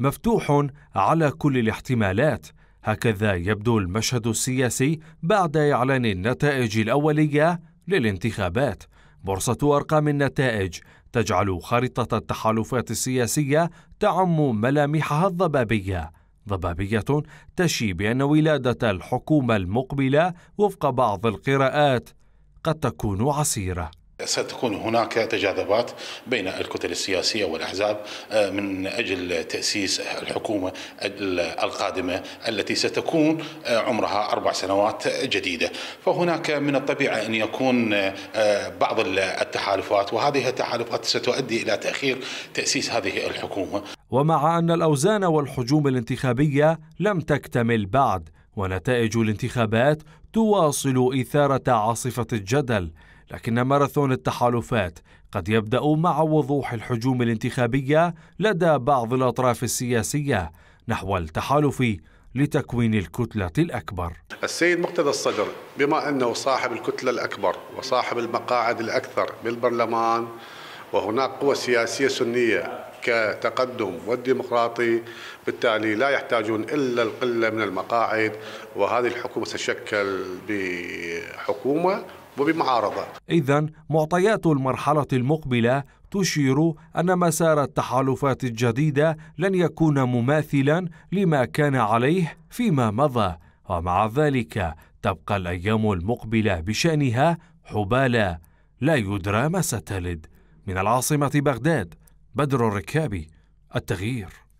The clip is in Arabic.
مفتوح على كل الاحتمالات هكذا يبدو المشهد السياسي بعد اعلان النتائج الاوليه للانتخابات بورصه ارقام النتائج تجعل خريطه التحالفات السياسيه تعم ملامحها الضبابيه ضبابيه تشي بان ولاده الحكومه المقبله وفق بعض القراءات قد تكون عسيره ستكون هناك تجاذبات بين الكتل السياسيه والاحزاب آه، من اجل تاسيس الحكومه القادمه التي ستكون آه، عمرها اربع سنوات جديده، فهناك من الطبيعي ان يكون آه، بعض التحالفات وهذه التحالفات ستؤدي الى تاخير تاسيس هذه الحكومه. ومع ان الاوزان والحجوم الانتخابيه لم تكتمل بعد ونتائج الانتخابات تواصل اثاره عاصفه الجدل. لكن ماراثون التحالفات قد يبدأ مع وضوح الحجوم الانتخابية لدى بعض الأطراف السياسية نحو التحالف لتكوين الكتلة الأكبر السيد مقتدى الصدر بما أنه صاحب الكتلة الأكبر وصاحب المقاعد الأكثر بالبرلمان وهناك قوى سياسية سنية كتقدم والديمقراطي بالتالي لا يحتاجون إلا القلة من المقاعد وهذه الحكومة ستشكل بحكومة وبمعارضة إذا معطيات المرحلة المقبلة تشير أن مسار التحالفات الجديدة لن يكون مماثلا لما كان عليه فيما مضى ومع ذلك تبقى الأيام المقبلة بشأنها حبالة لا يدرى ما ستلد من العاصمة بغداد بدر الركابي التغيير